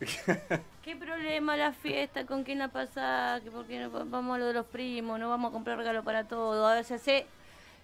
¿Qué problema la fiesta? ¿Con quién la pasás? ¿Por qué no vamos a lo de los primos? ¿No vamos a comprar regalo para todo? A ver, hace.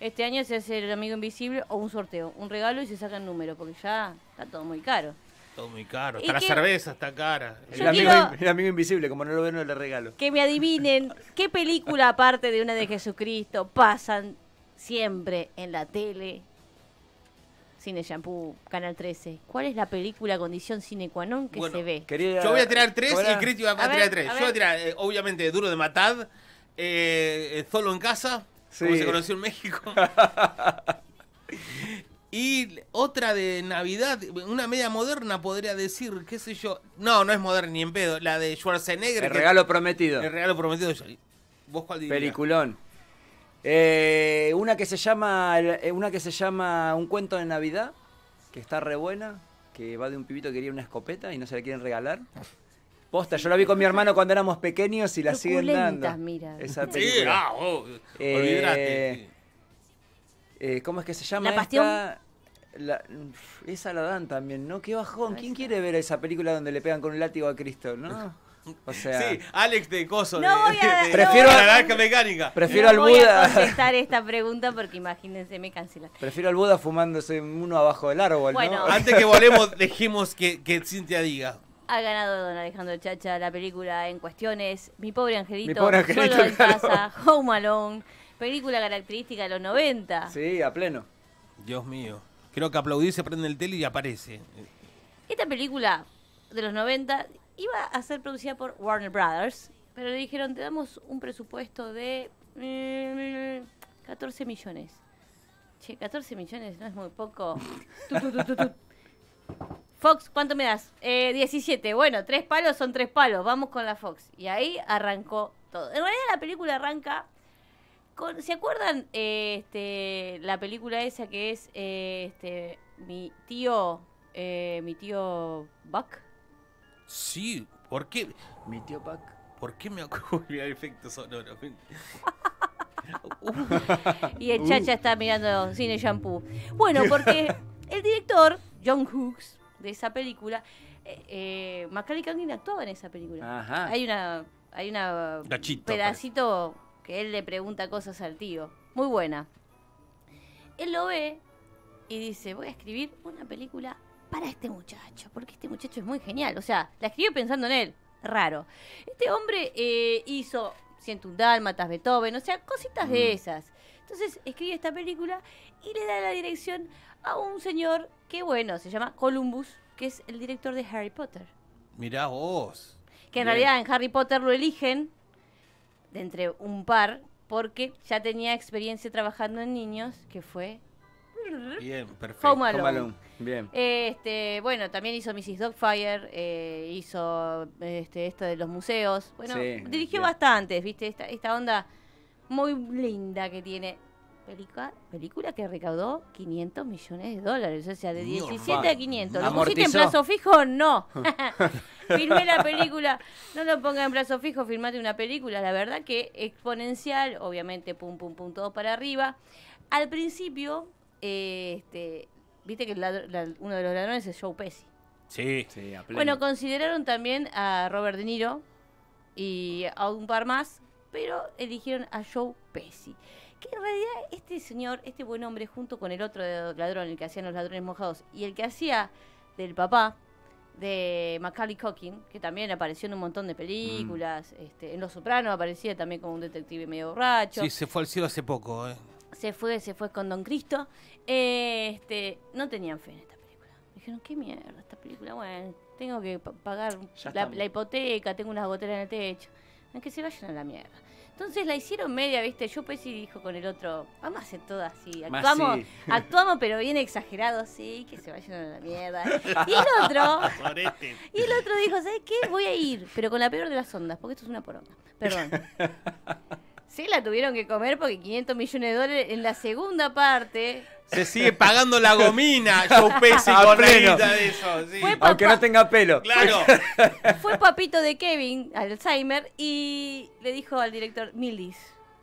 Este año se hace el amigo invisible o un sorteo. Un regalo y se saca el número, porque ya está todo muy caro. Todo muy caro. la cerveza está cara. El amigo, invisible, como no lo ven, no le regalo. Que me adivinen qué película, aparte de una de Jesucristo, pasan siempre en la tele Cine Shampoo, Canal 13. ¿Cuál es la película condición cine qua non que se ve? Yo voy a tirar tres y Cristi va a, tirar tres. Yo voy a tirar, eh, obviamente, Duro de Matad, eh, eh, Solo en Casa, se conoció en México. Y otra de Navidad, una media moderna podría decir, qué sé yo. No, no es moderna ni en pedo. La de Schwarzenegger. El regalo prometido. El regalo prometido. ¿Vos cuál dirías? Peliculón. Eh, una que se llama eh, una que se llama Un cuento de Navidad, que está re buena, que va de un pibito que quería una escopeta y no se la quieren regalar. Posta, yo la vi con mi hermano cuando éramos pequeños y la siguen dando. Esa película. Ah, eh, eh, ¿Cómo es que se llama? La esa la dan también, ¿no? Qué bajón. ¿Quién quiere ver esa película donde le pegan con un látigo a Cristo, no? sea, Alex de Coso. No prefiero la mecánica. Prefiero al Voy a contestar esta pregunta porque imagínense, me cancelan. Prefiero al Buda fumándose uno abajo del árbol. Antes que volvemos, dejemos que, Cintia diga. Ha ganado Don Alejandro Chacha la película en cuestiones. Mi pobre angelito, solo en casa, Home Alone. Película característica de los 90. Sí, a pleno. Dios mío. Creo que aplaudirse se prende el tele y aparece. Esta película de los 90 Iba a ser producida por Warner Brothers, pero le dijeron, te damos un presupuesto de 14 eh, millones. Che, 14 millones no es muy poco. Fox, ¿cuánto me das? 17. Eh, bueno, tres palos son tres palos. Vamos con la Fox. Y ahí arrancó todo. En realidad la película arranca con, ¿Se acuerdan eh, este, la película esa que es este, mi tío, mi tío Buck? Sí, ¿por qué? Mi tío Pac. ¿Por qué me ocurrió el efecto sonoro? y el chacha uh. está mirando cine shampoo. Bueno, porque el director, John Hooks, de esa película, eh, eh, Macaulay Culkin actuaba en esa película. Hay una, hay una pedacito pues. que él le pregunta cosas al tío. Muy buena. Él lo ve y dice, voy a escribir una película para este muchacho, porque este muchacho es muy genial. O sea, la escribió pensando en él. Raro. Este hombre eh, hizo Siento un Dálmatas, Beethoven, o sea, cositas de mm. esas. Entonces escribe esta película y le da la dirección a un señor que, bueno, se llama Columbus, que es el director de Harry Potter. Mirá vos. Que en realidad en Harry Potter lo eligen de entre un par porque ya tenía experiencia trabajando en niños, que fue Bien, perfecto. Home Bien. Este, bueno, también hizo Mrs. Dogfire, eh, hizo este, esto de los museos. Bueno, dirigió bastante, bastantes, ¿viste? Esta, onda muy linda que tiene. Película, película que recaudó 500 millones de dólares, o sea, de 17 a 500. ¿Lo pusiste en plazo fijo? No. Firmé la película, no lo ponga en plazo fijo, filmate una película, la verdad que exponencial, obviamente, pum, pum, pum, todo para arriba. Al principio, eh, este, viste que uno de los ladrones es Joe Pesci. Sí, sí, a Bueno, consideraron también a Robert De Niro y a un par más, pero eligieron a Joe Pesci. Que en realidad este señor, este buen hombre, junto con el otro de ladrón, el que hacían los ladrones mojados, y el que hacía del papá de Macaulay Culkin, que también apareció en un montón de películas, mm. este, en Los Sopranos aparecía también como un detective medio borracho. Sí, se fue al cielo hace poco, ¿eh? se fue, se fue con Don Cristo. este, no tenían fe en esta película. Dijeron, qué mierda esta película. Bueno, tengo que pagar la, hipoteca, tengo unas goteras en el techo. que se vayan a la mierda. Entonces la hicieron media, ¿viste? Yo y dijo con el otro, vamos a hacer todo así. Actuamos, pero bien exagerado sí, que se vayan a la mierda. Y el otro. y el otro dijo, ¿sabes qué? Voy a ir, pero con la peor de las ondas, porque esto es una poronga. Perdón. Sí, la tuvieron que comer porque 500 millones de dólares en la segunda parte. Se sigue pagando la gomina, Joe Pesci ah, con de eso. Aunque no tenga pelo. Claro. Fue papito de Kevin, Alzheimer, y le dijo al director, Mildis.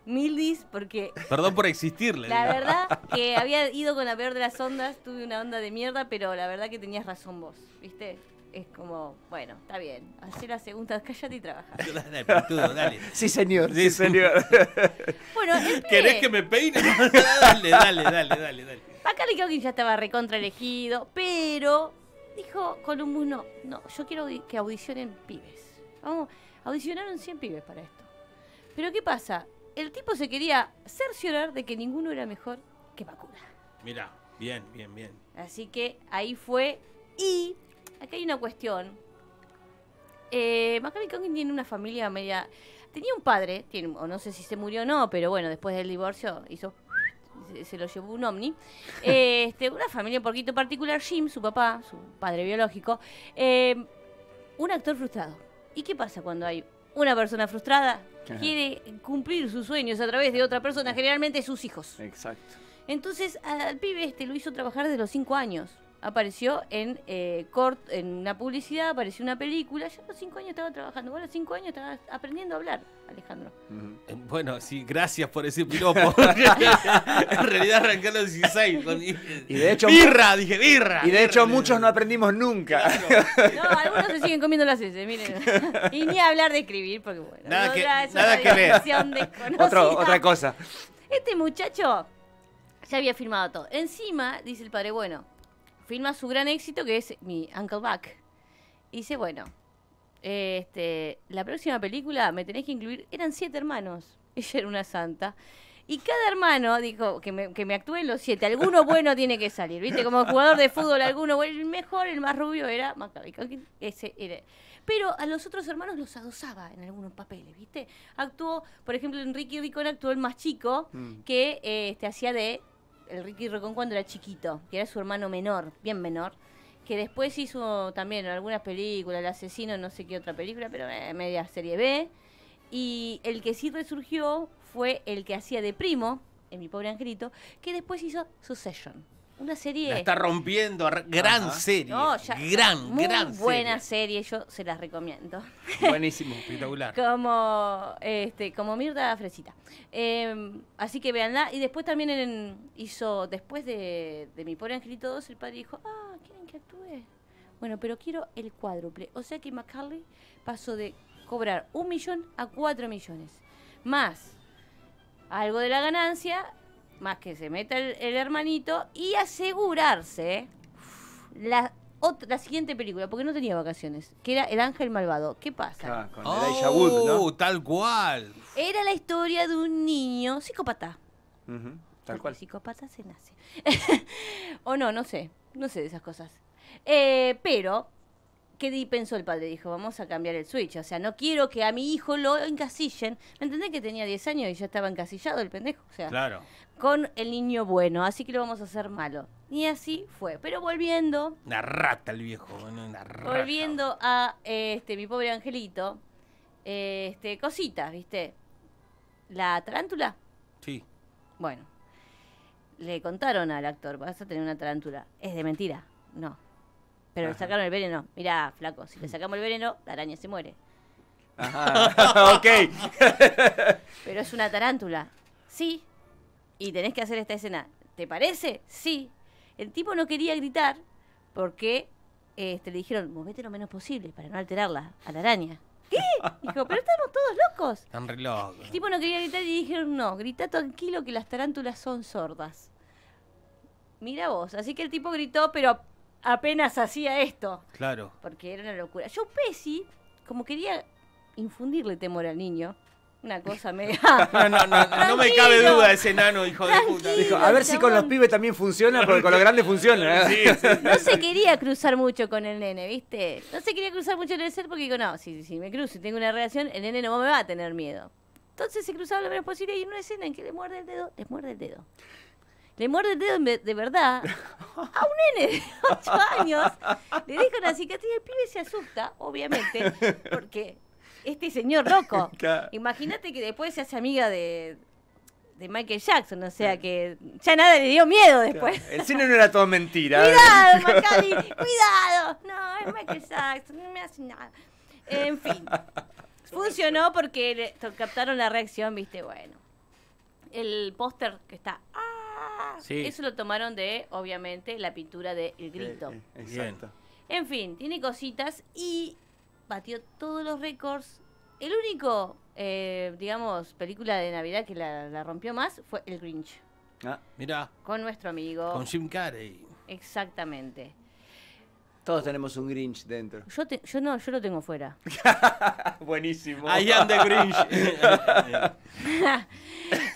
Mildis, porque... Perdón por existirle. La verdad que había ido con la peor de las ondas, tuve una onda de mierda, pero la verdad que tenías razón vos, ¿viste? es como, bueno, está bien, hacer la segunda, callate y trabaja. dale, Sí, señor. Sí, señor. bueno, ¿Querés que me peine? dale, dale, dale, dale, dale. Macaulay que ya estaba recontra elegido, pero dijo Columbus, no, no, yo quiero que audicionen pibes. Vamos, audicionaron 100 pibes para esto. Pero ¿qué pasa? El tipo se quería cerciorar de que ninguno era mejor que vacuna Mira, bien, bien, bien. Así que ahí fue y Aquí hay una cuestión. Eh, Macaulay tiene una familia media... Tenía un padre, tiene, o no sé si se murió o no, pero bueno, después del divorcio hizo... Se, lo llevó un ovni. este, una familia un poquito particular, Jim, su papá, su padre biológico, eh, un actor frustrado. ¿Y qué pasa cuando hay una persona frustrada? que Quiere cumplir sus sueños a través de otra persona, generalmente sus hijos. Exacto. Entonces al pibe este lo hizo trabajar desde los cinco años apareció en eh, en una publicidad, apareció una película. Yo a los cinco años estaba trabajando, bueno cinco años estaba aprendiendo a hablar, Alejandro. Eh, bueno, sí, gracias por ese piropo. en realidad arranqué a los 16. Y de hecho, birra, dije birra. Y de hecho muchos no aprendimos nunca. No, algunos se siguen comiendo las heces, miren. y ni hablar de escribir, porque bueno, nada que, ver otra cosa. Este muchacho ya había firmado todo. Encima, dice el padre, bueno, filma su gran éxito que es mi Uncle Buck. Y dice, bueno, este, la próxima película me tenés que incluir, eran siete hermanos, ella era una santa. Y cada hermano dijo que me, que en los siete. Alguno bueno tiene que salir, ¿viste? Como jugador de fútbol, alguno bueno. El mejor, el más rubio era Ese Pero a los otros hermanos los adosaba en algunos papeles, ¿viste? Actuó, por ejemplo, Enrique Ricón actuó el más chico, mm. que este, hacía de el Ricky Rocón cuando era chiquito, que era su hermano menor, bien menor, que después hizo también algunas películas, El asesino, no sé qué otra película, pero eh, media serie B. Y el que sí resurgió fue el que hacía de primo, en mi pobre angelito, que después hizo Succession una serie. está rompiendo, gran serie. gran, gran serie. Buena serie, yo se las recomiendo. Buenísimo, espectacular. como este, como Mirta Fresita. Em, así que véanla. Y después también hizo, después de, de mi pobre Angelito 2, el padre dijo, ah, quieren que actúe. Bueno, pero quiero el cuádruple. O sea que McCarley pasó de cobrar un millón a cuatro millones. Más algo de la ganancia más que se meta el, hermanito y asegurarse la, otra, siguiente película, porque no tenía vacaciones, que era El Ángel Malvado. ¿Qué pasa? con oh, Wood, ¿no? tal cual. Era la historia de un niño psicópata. tal cual. Psicópata se nace. o no, no sé. No sé de esas cosas. Eh, pero ¿qué pensó el padre? Dijo, vamos a cambiar el switch. O sea, no quiero que a mi hijo lo encasillen. ¿Me entendés que tenía 10 años y ya estaba encasillado el pendejo? O sea, con el niño bueno, así que lo vamos a hacer malo. Y así fue. Pero volviendo. Una rata el viejo, Volviendo a este, mi pobre angelito. Este, cositas, ¿viste? ¿La tarántula? Sí. Bueno. Le contaron al actor, vas a tener una tarántula. Es de mentira. No pero le sacaron el veneno. Mirá, flaco, si le sacamos el veneno, la araña se muere. Ajá, ok. Pero es una tarántula. Sí. Y tenés que hacer esta escena. ¿Te parece? Sí. El tipo no quería gritar porque este, le dijeron, movete lo menos posible para no alterarla a la araña. ¿Qué? Dijo, pero estamos todos locos. Están re locos. El tipo no quería gritar y dijeron, no, grita tranquilo que las tarántulas son sordas. Mira vos. Así que el tipo gritó, pero apenas hacía esto. Claro. Porque era una locura. Yo, Pesi como quería infundirle temor al niño, una cosa media. No, no, no, no, me cabe duda ese nano, hijo de puta. a ver si con los pibes también funciona, porque con los grandes funciona. ¿eh? No se quería cruzar mucho con el nene, ¿viste? No se quería cruzar mucho en el ser porque digo, no, si, si me cruzo y tengo una relación, el nene no me va a tener miedo. Entonces se cruzaba lo menos posible y en una escena en que le muerde el dedo, le muerde el dedo le muerde el dedo de, verdad a un nene de 8 años, le deja una cicatriz y el pibe se asusta, obviamente, porque este señor loco. Imagínate que después se hace amiga de, de Michael Jackson, o sea que ya nada le dio miedo después. El cine no era todo mentira. cuidado, ¿eh? Macari! cuidado. No, es Michael Jackson, no me hace nada. En fin, funcionó porque le, captaron la reacción, viste, bueno. El póster que está Ah, eso lo tomaron de, obviamente, la pintura de El Grito. exacto. En fin, tiene cositas y batió todos los récords. El único, eh, digamos, película de Navidad que la, rompió más fue El Grinch. Ah, mira. Con nuestro amigo. Con Jim Carrey. Exactamente. Todos tenemos un Grinch dentro. Yo, yo no, yo lo tengo fuera. Buenísimo. I am Grinch.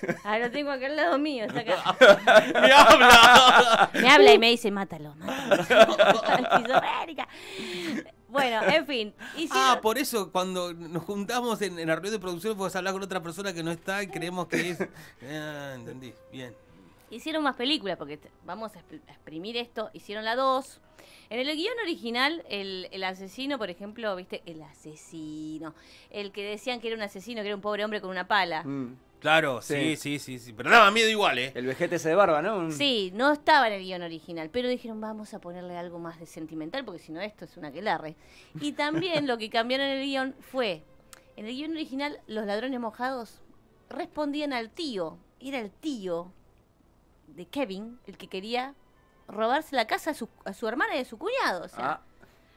Ahora lo tengo acá al lado mío, ¡Me habla! me habla y me dice, mátalo, mátalo. bueno, en fin. ah, por eso cuando nos juntamos en, la reunión de producción podemos hablar con otra persona que no está y creemos que es... Ah, entendí, bien. Hicieron más películas, porque vamos a exprimir esto. Hicieron la 2, en el guión original, el, asesino, por ejemplo, viste, el asesino, el que decían que era un asesino, que era un pobre hombre con una pala. Mm. Claro, sí, sí, sí, sí. Pero daba miedo igual, ¿eh? El vejete ese de barba, ¿no? Sí, no estaba en el guión original, pero dijeron vamos a ponerle algo más de sentimental, porque si no esto es una que larre. Y también lo que cambiaron en el guión fue, en el guión original los ladrones mojados respondían al tío, era el tío de Kevin el que quería robarse la casa a su, a su hermana y a su cuñado. O sea, ah.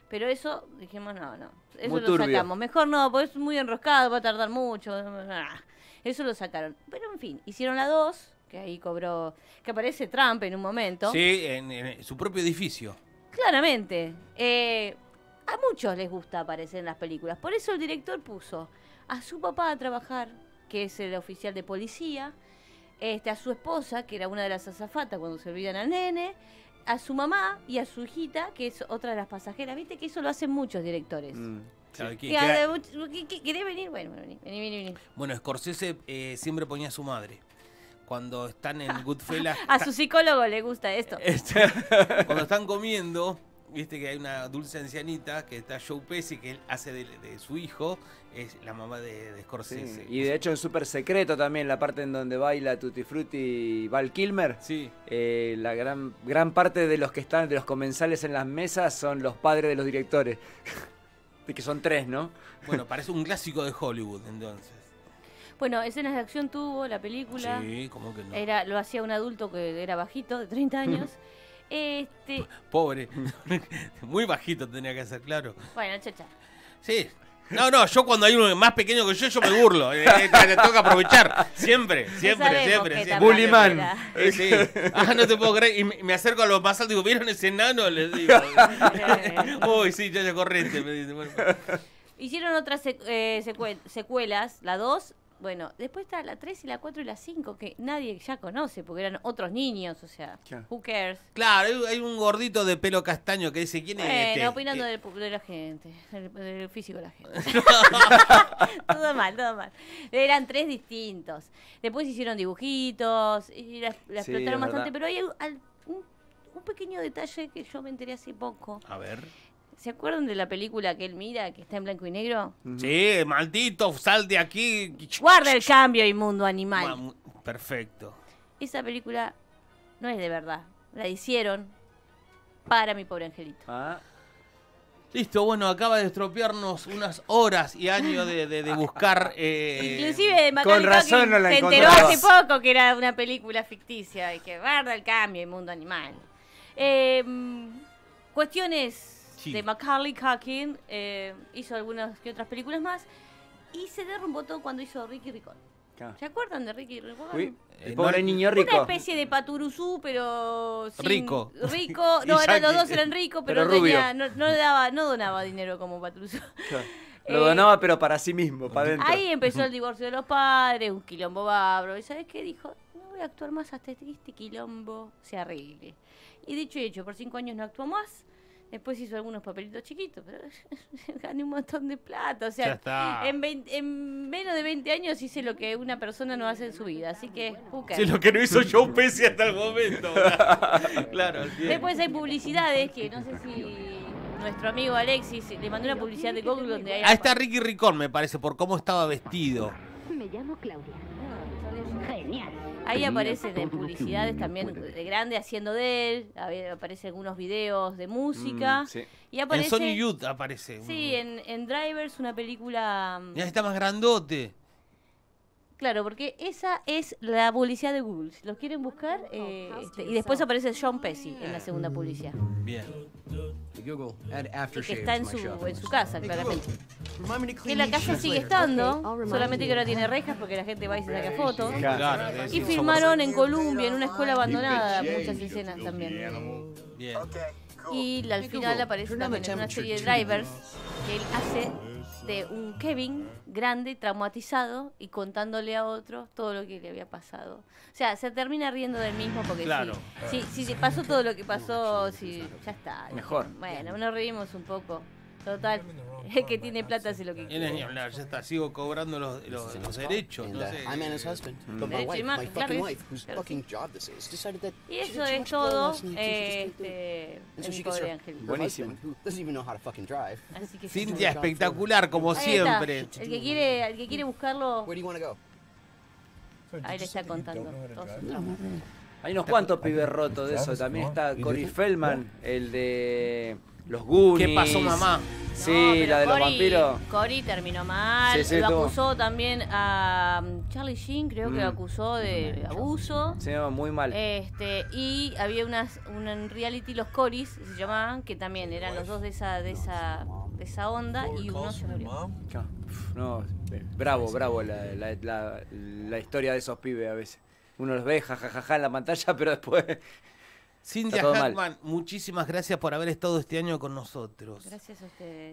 Pero eso dijimos, no, no. Eso lo sacamos. Mejor no, porque es muy enroscado, va a tardar mucho. Eso lo sacaron. Pero en fin, hicieron la 2, que ahí cobró, que aparece Trump en un momento. Sí, en, su propio edificio. Claramente. Eh, a muchos les gusta aparecer en las películas. Por eso el director puso a su papá a trabajar, que es el oficial de policía, este, a su esposa, que era una de las azafatas cuando se olvidan al nene, a su mamá y a su hijita, que es otra de las pasajeras. Viste que eso lo hacen muchos directores. Mm venir? Bueno, vení, Bueno, Scorsese eh, siempre ponía a su madre. Cuando están en Goodfellas. a su psicólogo le gusta esto. cuando están comiendo, viste que hay una dulce ancianita que está Joe Pesci, que él hace de, su hijo, es la mamá de, Scorsese. y de hecho es súper secreto también la parte en donde baila Tutti Frutti y Val Kilmer. Sí. Eh, la gran, gran parte de los que están, de los comensales en las mesas, son los padres de los directores que son tres, ¿no? Bueno, parece un clásico de Hollywood entonces. Bueno, escenas de acción tuvo la película. Sí, como que no. Era, lo hacía un adulto que era bajito, de 30 años. este... Pobre, muy bajito tenía que ser, claro. Bueno, chacha. Sí, no, no, yo cuando hay uno más pequeño que yo, yo me burlo. Eh, eh, te, toca aprovechar. Siempre, siempre, siempre. Bullyman. sí. Ah, no te puedo creer. Y me, acerco a los más altos y digo, ¿vieron ese enano? Les digo. Uy, sí, ya ya corriente. Me dice. Hicieron otras eh, secuelas, la 2 bueno, después está la 3 y la 4 y la 5, que nadie ya conoce, porque eran otros niños, o sea, who cares. Claro, hay un gordito de pelo castaño que dice, ¿quién es este? opinando eh, de la gente, del, físico de la gente. todo mal, todo mal. Eran tres distintos. Después hicieron dibujitos, y las la explotaron bastante, pero hay un, un pequeño detalle que yo me enteré hace poco. A ver. ¿Se acuerdan de la película que él mira, que está en blanco y negro? Sí, maldito, sal de aquí. Guarda el cambio, y mundo animal. Perfecto. Esa película no es de verdad. La hicieron para mi pobre angelito. Ah. Listo, bueno, acaba de estropearnos unas horas y años de, buscar. Eh, Inclusive de con razón se enteró hace poco que era una película ficticia y que guarda el cambio y mundo animal. Em, cuestiones de Macaulay Culkin. Eh, hizo algunas que otras películas más. Y se derrumbó todo cuando hizo Ricky Ricón. Ah. ¿Se acuerdan de Ricky Ricón? el eh, pobre niño rico. Una especie de paturuzú, pero. Rico. Rico. No, eran, los dos eran ricos, pero, no, daba, no donaba dinero como paturuzú. Lo eh, donaba, pero para sí mismo, para adentro. Ahí empezó el divorcio de los padres, un quilombo babro. ¿Y sabes qué? Dijo, no voy a actuar más hasta que este, este quilombo se arregle. Y dicho y hecho, por cinco años no actuó más. Después hizo algunos papelitos chiquitos, pero gané un montón de plata. O sea, en, menos de 20 años hice lo que una persona no hace en su vida. Así que, lo que no hizo Joe Pesci hasta el momento. claro. Después hay publicidades que no sé si nuestro amigo Alexis le mandó una publicidad de Google donde hay... Ahí está Ricky Ricón, me parece, por cómo estaba vestido. Me llamo Claudia. Genial. Ahí aparece de publicidades también de grande haciendo de él, aparece algunos videos de música. Mm, y aparece, en Sony Youth aparece. Sí, en, Drivers, una película... Ya mm, está más grandote. Claro, porque esa es la publicidad de Google. Si los quieren buscar, eh, este, y después aparece John Pesci en la segunda publicidad. Bien. que está en su, en su casa, claramente. Que la casa sigue estando, solamente que ahora tiene rejas porque la gente va y se saca fotos. y filmaron en Colombia, en una escuela abandonada, muchas escenas también. Y al final aparece también una serie de drivers que él hace de un Kevin grande, traumatizado y contándole a otro todo lo que le había pasado. O sea, se termina riendo del mismo porque claro. si, si, pasó todo lo que pasó, si ya está. Mejor. Bueno, nos reímos un poco. Total. El que tiene plata hace lo que quiere. Ni hablar, ya está, sigo cobrando los, los, derechos. Mm. y eso es todo. Buenísimo. Cintia espectacular, como siempre. El que quiere, el que quiere buscarlo. Ahí le está contando. Hay unos cuantos pibes rotos de eso. También está Cory Feldman, el de los Goonies. ¿Qué pasó, mamá? Sí, la de los vampiros. Cory terminó mal. lo acusó también a mm, Charlie Sheen, creo que lo mm. acusó de abuso. Se muy mal. Este, y había unas, un en reality, los Corys se llamaban, que también eran los dos de esa, de esa, de esa onda, y uno se murió. Eh, bravo, bravo la, historia de esos pibes a veces. Uno los ve jajajaja en la pantalla, pero después. Cynthia Hackman, muchísimas gracias por haber estado este año con nosotros. Gracias a ustedes.